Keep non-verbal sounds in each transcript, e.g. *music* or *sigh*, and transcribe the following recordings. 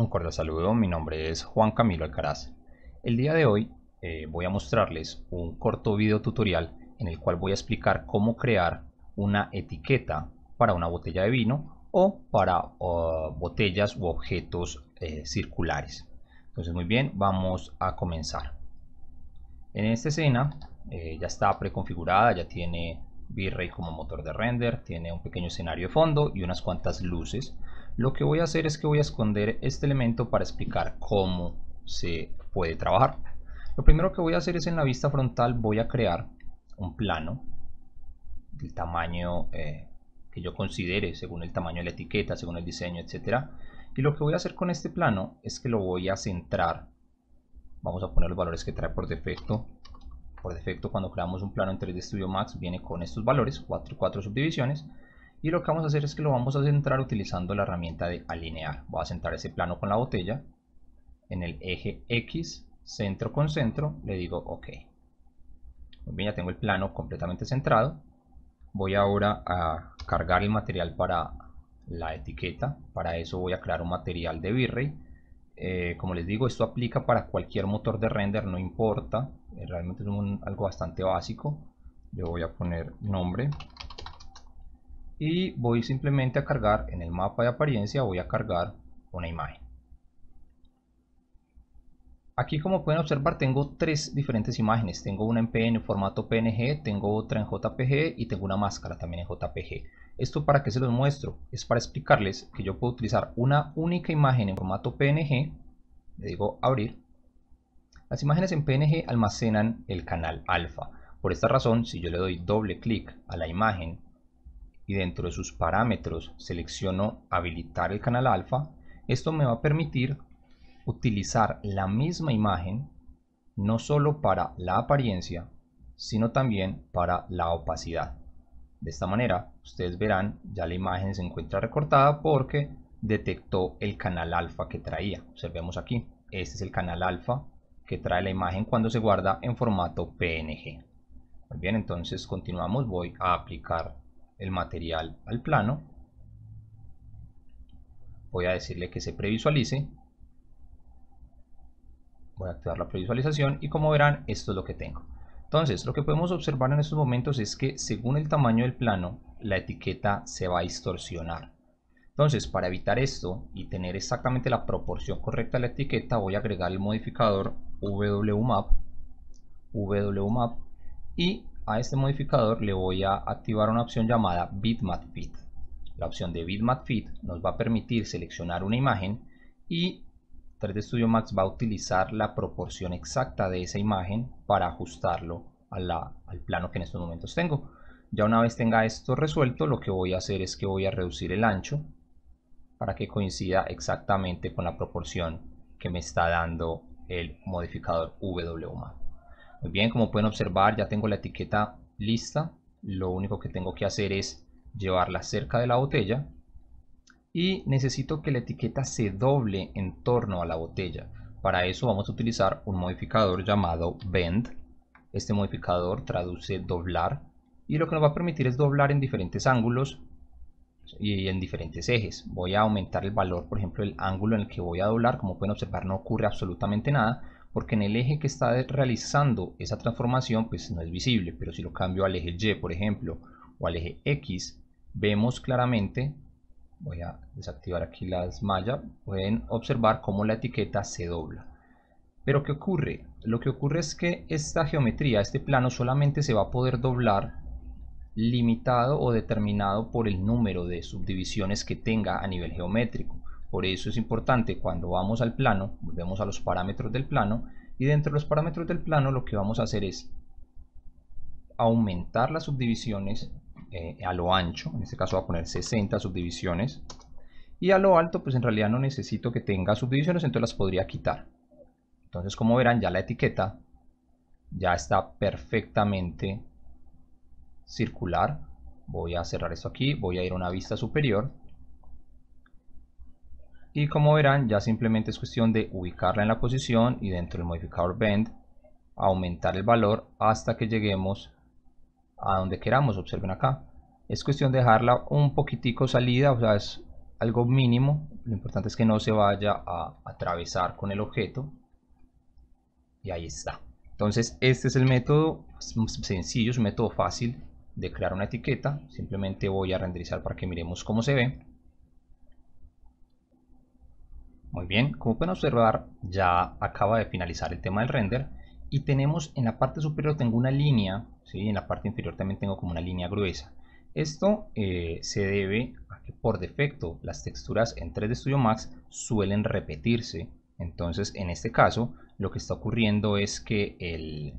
Un cordial saludo, mi nombre es Juan Camilo Alcaraz. El día de hoy eh, voy a mostrarles un corto video tutorial en el cual voy a explicar cómo crear una etiqueta para una botella de vino o para botellas u objetos eh, circulares. Entonces muy bien, vamos a comenzar. En esta escena eh, ya está preconfigurada, ya tiene V-Ray como motor de render, tiene un pequeño escenario de fondo y unas cuantas luces. Lo que voy a hacer es que voy a esconder este elemento para explicar cómo se puede trabajar. Lo primero que voy a hacer es en la vista frontal voy a crear un plano del tamaño eh, que yo considere, según el tamaño de la etiqueta, según el diseño, etcétera. Y lo que voy a hacer con este plano es que lo voy a centrar. Vamos a poner los valores que trae por defecto. Por defecto, cuando creamos un plano en 3D Studio Max, viene con estos valores, 4 4 subdivisiones y lo que vamos a hacer es que lo vamos a centrar utilizando la herramienta de alinear. Voy a centrar ese plano con la botella en el eje X, centro con centro, le digo OK. bien, ya tengo el plano completamente centrado. Voy ahora a cargar el material para la etiqueta. Para eso voy a crear un material de Virrey. Eh, como les digo, esto aplica para cualquier motor de render, no importa. Eh, realmente es algo bastante básico. Le voy a poner nombre y voy simplemente a cargar en el mapa de apariencia voy a cargar una imagen aquí como pueden observar tengo tres diferentes imágenes tengo una en PN formato PNG tengo otra en JPG y tengo una máscara también en JPG esto para que se los muestro es para explicarles que yo puedo utilizar una única imagen en formato PNG le digo abrir las imágenes en PNG almacenan el canal alfa por esta razón si yo le doy doble clic a la imagen y dentro de sus parámetros selecciono habilitar el canal alfa, esto me va a permitir utilizar la misma imagen no sólo para la apariencia, sino también para la opacidad. De esta manera, ustedes verán, ya la imagen se encuentra recortada porque detectó el canal alfa que traía. Observemos aquí, este es el canal alfa que trae la imagen cuando se guarda en formato PNG. bien, entonces continuamos, voy a aplicar el material al plano. Voy a decirle que se previsualice. Voy a activar la previsualización y como verán esto es lo que tengo. Entonces lo que podemos observar en estos momentos es que según el tamaño del plano la etiqueta se va a distorsionar. Entonces para evitar esto y tener exactamente la proporción correcta a la etiqueta voy a agregar el modificador wmap, wmap y a este modificador le voy a activar una opción llamada Bitmap Fit. La opción de Bitmap Fit nos va a permitir seleccionar una imagen y 3D Studio Max va a utilizar la proporción exacta de esa imagen para ajustarlo al plano que en estos momentos tengo. Ya una vez tenga esto resuelto, lo que voy a hacer es que voy a reducir el ancho para que coincida exactamente con la proporción que me está dando el modificador WMAX. Muy bien, como pueden observar ya tengo la etiqueta lista. Lo único que tengo que hacer es llevarla cerca de la botella y necesito que la etiqueta se doble en torno a la botella. Para eso vamos a utilizar un modificador llamado bend. Este modificador traduce doblar y lo que nos va a permitir es doblar en diferentes ángulos y en diferentes ejes. Voy a aumentar el valor, por ejemplo, el ángulo en el que voy a doblar. Como pueden observar no ocurre absolutamente nada, porque en el eje que está realizando esa transformación pues no es visible, pero si lo cambio al eje Y por ejemplo o al eje X vemos claramente, voy a desactivar aquí las mallas, pueden observar cómo la etiqueta se dobla. Pero ¿qué ocurre? Lo que ocurre es que esta geometría, este plano solamente se va a poder doblar limitado o determinado por el número de subdivisiones que tenga a nivel geométrico. Por eso es importante cuando vamos al plano, volvemos a los parámetros del plano, y dentro de los parámetros del plano lo que vamos a hacer es aumentar las subdivisiones eh, a lo ancho, en este caso va a poner 60 subdivisiones, y a lo alto pues en realidad no necesito que tenga subdivisiones, entonces las podría quitar. Entonces como verán ya la etiqueta ya está perfectamente circular. Voy a cerrar esto aquí, voy a ir a una vista superior y como verán ya simplemente es cuestión de ubicarla en la posición y dentro del modificador bend aumentar el valor hasta que lleguemos a donde queramos, observen acá es cuestión de dejarla un poquitico salida, o sea es algo mínimo, lo importante es que no se vaya a atravesar con el objeto y ahí está entonces este es el método sencillo, es un método fácil de crear una etiqueta simplemente voy a renderizar para que miremos cómo se ve muy bien, como pueden observar ya acaba de finalizar el tema del render y tenemos en la parte superior tengo una línea, ¿sí? en la parte inferior también tengo como una línea gruesa. Esto eh, se debe a que por defecto las texturas en 3D Studio Max suelen repetirse. Entonces en este caso lo que está ocurriendo es que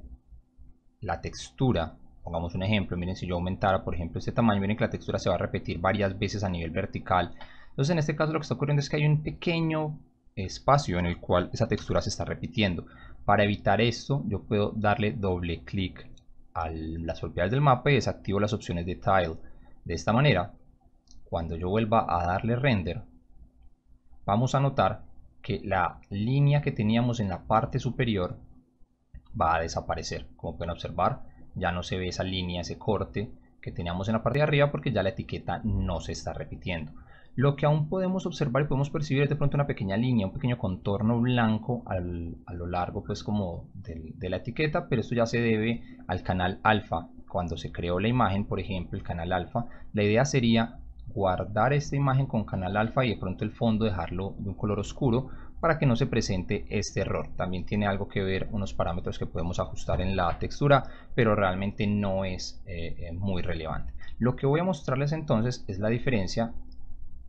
la textura, pongamos un ejemplo, miren si yo aumentara por ejemplo este tamaño, miren que la textura se va a repetir varias veces a nivel vertical entonces en este caso lo que está ocurriendo es que hay un pequeño espacio en el cual esa textura se está repitiendo. Para evitar esto yo puedo darle doble clic a las propiedades del mapa y desactivo las opciones de tile. De esta manera, cuando yo vuelva a darle render, vamos a notar que la línea que teníamos en la parte superior va a desaparecer. Como pueden observar, ya no se ve esa línea, ese corte que teníamos en la parte de arriba porque ya la etiqueta no se está repitiendo. Lo que aún podemos observar y podemos percibir es de pronto una pequeña línea, un pequeño contorno blanco a lo largo pues como de, la etiqueta, pero esto ya se debe al canal alfa. Cuando se creó la imagen, por ejemplo, el canal alfa, la idea sería guardar esta imagen con canal alfa y de pronto el fondo dejarlo de un color oscuro para que no se presente este error. También tiene algo que ver unos parámetros que podemos ajustar en la textura, pero realmente no es eh, eh, muy relevante. Lo que voy a mostrarles entonces es la diferencia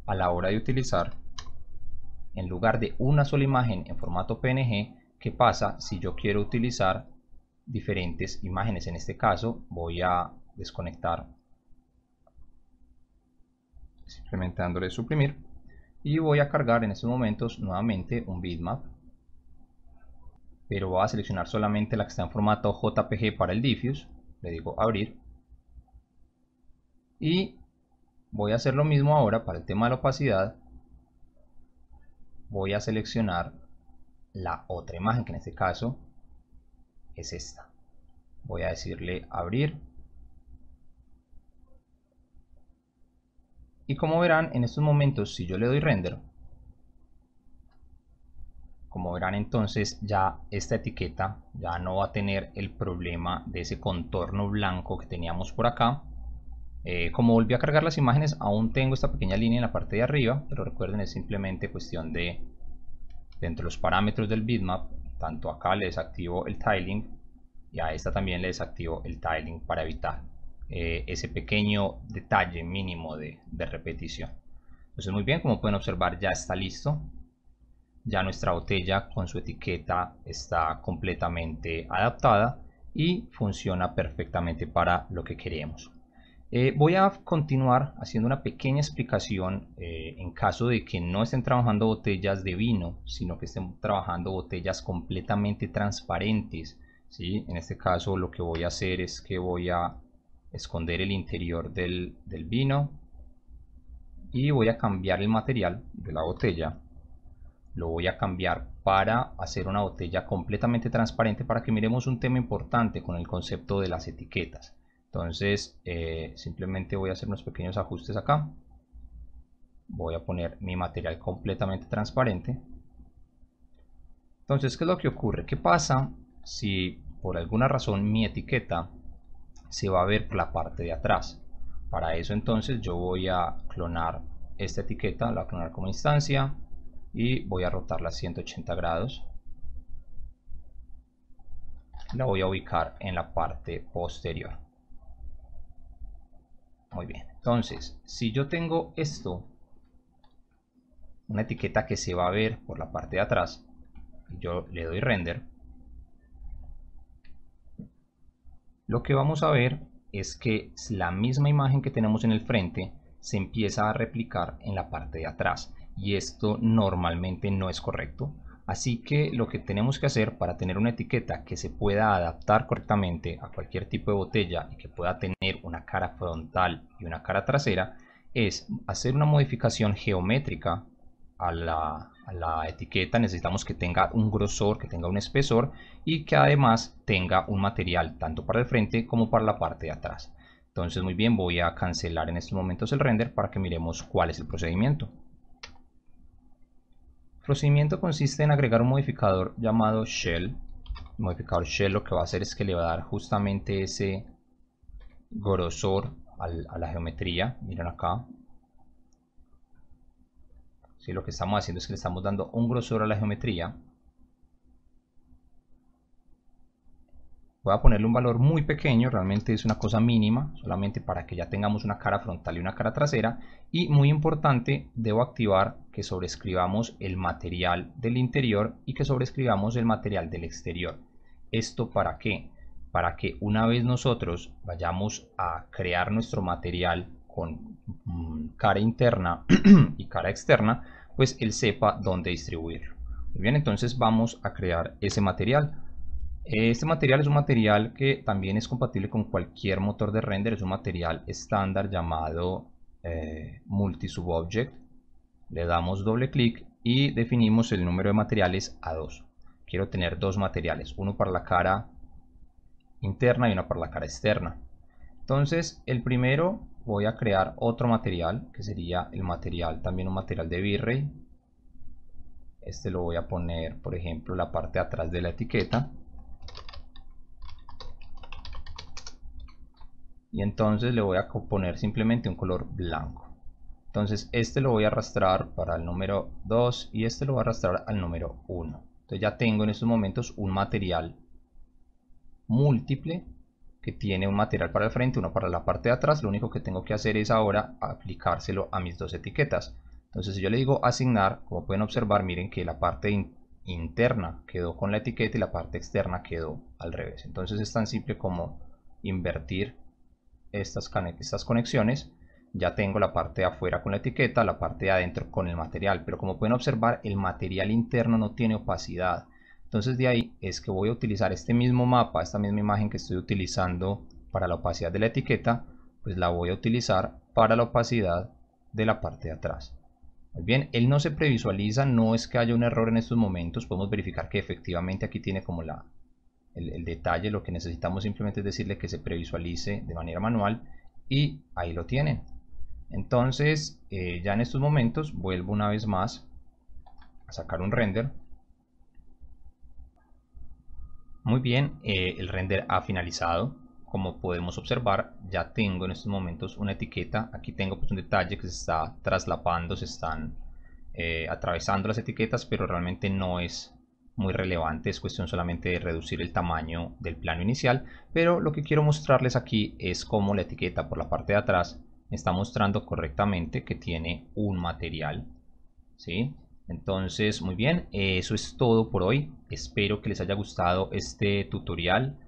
a la hora de utilizar, en lugar de una sola imagen en formato PNG, ¿qué pasa si yo quiero utilizar diferentes imágenes? En este caso voy a desconectar simplemente dándole suprimir y voy a cargar en estos momentos nuevamente un bitmap pero voy a seleccionar solamente la que está en formato JPG para el diffuse le digo abrir y Voy a hacer lo mismo ahora para el tema de la opacidad. Voy a seleccionar la otra imagen, que en este caso es esta. Voy a decirle abrir. Y como verán, en estos momentos, si yo le doy render, como verán entonces ya esta etiqueta ya no va a tener el problema de ese contorno blanco que teníamos por acá eh, como volví a cargar las imágenes, aún tengo esta pequeña línea en la parte de arriba, pero recuerden es simplemente cuestión de, dentro de los parámetros del bitmap, tanto acá le desactivo el tiling y a esta también le desactivo el tiling para evitar eh, ese pequeño detalle mínimo de repetición. Entonces muy bien, como pueden observar ya está listo. Ya nuestra botella con su etiqueta está completamente adaptada y funciona perfectamente para lo que queremos. Eh, voy a continuar haciendo una pequeña explicación eh, en caso de que no estén trabajando botellas de vino, sino que estén trabajando botellas completamente transparentes. ¿sí? En este caso lo que voy a hacer es que voy a esconder el interior del vino y voy a cambiar el material de la botella. Lo voy a cambiar para hacer una botella completamente transparente para que miremos un tema importante con el concepto de las etiquetas entonces eh, simplemente voy a hacer unos pequeños ajustes acá voy a poner mi material completamente transparente entonces qué es lo que ocurre qué pasa si por alguna razón mi etiqueta se va a ver por la parte de atrás para eso entonces yo voy a clonar esta etiqueta la voy a clonar como instancia y voy a rotarla a 180 grados la voy a ubicar en la parte posterior muy bien, entonces, si yo tengo esto, una etiqueta que se va a ver por la parte de atrás, yo le doy render, lo que vamos a ver es que la misma imagen que tenemos en el frente se empieza a replicar en la parte de atrás y esto normalmente no es correcto Así que lo que tenemos que hacer para tener una etiqueta que se pueda adaptar correctamente a cualquier tipo de botella y que pueda tener una cara frontal y una cara trasera es hacer una modificación geométrica a la, etiqueta necesitamos que tenga un grosor, que tenga un espesor y que además tenga un material tanto para el frente como para la parte de atrás. Entonces muy bien, voy a cancelar en estos momentos el render para que miremos cuál es el procedimiento. El procedimiento consiste en agregar un modificador llamado shell. El modificador shell lo que va a hacer es que le va a dar justamente ese grosor a la geometría. Miren acá. si lo que estamos haciendo es que le estamos dando un grosor a la geometría. voy a ponerle un valor muy pequeño, realmente es una cosa mínima, solamente para que ya tengamos una cara frontal y una cara trasera. Y muy importante, debo activar que sobrescribamos el material del interior y que sobrescribamos el material del exterior. ¿Esto para qué? Para que una vez nosotros vayamos a crear nuestro material con mm, cara interna *clears throat* y cara externa, pues él sepa dónde distribuirlo. Muy bien, entonces vamos a crear ese material este material es un material que también es compatible con cualquier motor de render, es un material estándar llamado eh, Multi Sub Object. Le damos doble clic y definimos el número de materiales a dos. Quiero tener dos materiales, uno para la cara interna y uno para la cara externa. Entonces el primero voy a crear otro material que sería el material, también un material de V-Ray. Este lo voy a poner por ejemplo la parte de atrás de la etiqueta y entonces le voy a poner simplemente un color blanco entonces este lo voy a arrastrar para el número 2 y este lo voy a arrastrar al número 1 entonces ya tengo en estos momentos un material múltiple que tiene un material para el frente, uno para la parte de atrás, lo único que tengo que hacer es ahora aplicárselo a mis dos etiquetas. Entonces si yo le digo asignar, como pueden observar, miren que la parte interna quedó con la etiqueta y la parte externa quedó al revés. Entonces es tan simple como invertir estas, conexiones, ya tengo la parte de afuera con la etiqueta, la parte de adentro con el material, pero como pueden observar el material interno no tiene opacidad. Entonces de ahí es que voy a utilizar este mismo mapa, esta misma imagen que estoy utilizando para la opacidad de la etiqueta, pues la voy a utilizar para la opacidad de la parte de atrás. Muy bien, él no se previsualiza, no es que haya un error en estos momentos, podemos verificar que efectivamente aquí tiene como la, el, detalle, lo que necesitamos simplemente es decirle que se previsualice de manera manual y ahí lo tienen. Entonces, eh, ya en estos momentos vuelvo una vez más a sacar un render. Muy bien, eh, el render ha finalizado. Como podemos observar, ya tengo en estos momentos una etiqueta. Aquí tengo pues, un detalle que se está traslapando, se están eh, atravesando las etiquetas, pero realmente no es muy relevante, es cuestión solamente de reducir el tamaño del plano inicial, pero lo que quiero mostrarles aquí es cómo la etiqueta por la parte de atrás está mostrando correctamente que tiene un material, ¿sí? Entonces, muy bien, eso es todo por hoy. Espero que les haya gustado este tutorial.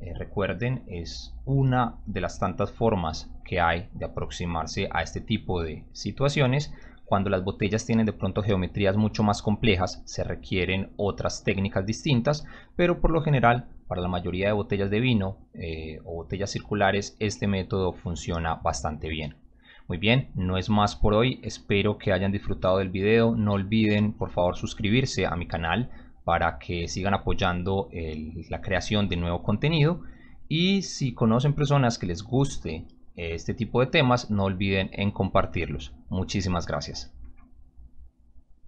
Eh, recuerden, es una de las tantas formas que hay de aproximarse a este tipo de situaciones cuando las botellas tienen de pronto geometrías mucho más complejas, se requieren otras técnicas distintas, pero por lo general, para la mayoría de botellas de vino eh, o botellas circulares, este método funciona bastante bien. Muy bien, no es más por hoy, espero que hayan disfrutado del video, no olviden por favor suscribirse a mi canal para que sigan apoyando la creación de nuevo contenido y si conocen personas que les guste eh, este tipo de temas, no olviden en compartirlos. Muchísimas gracias.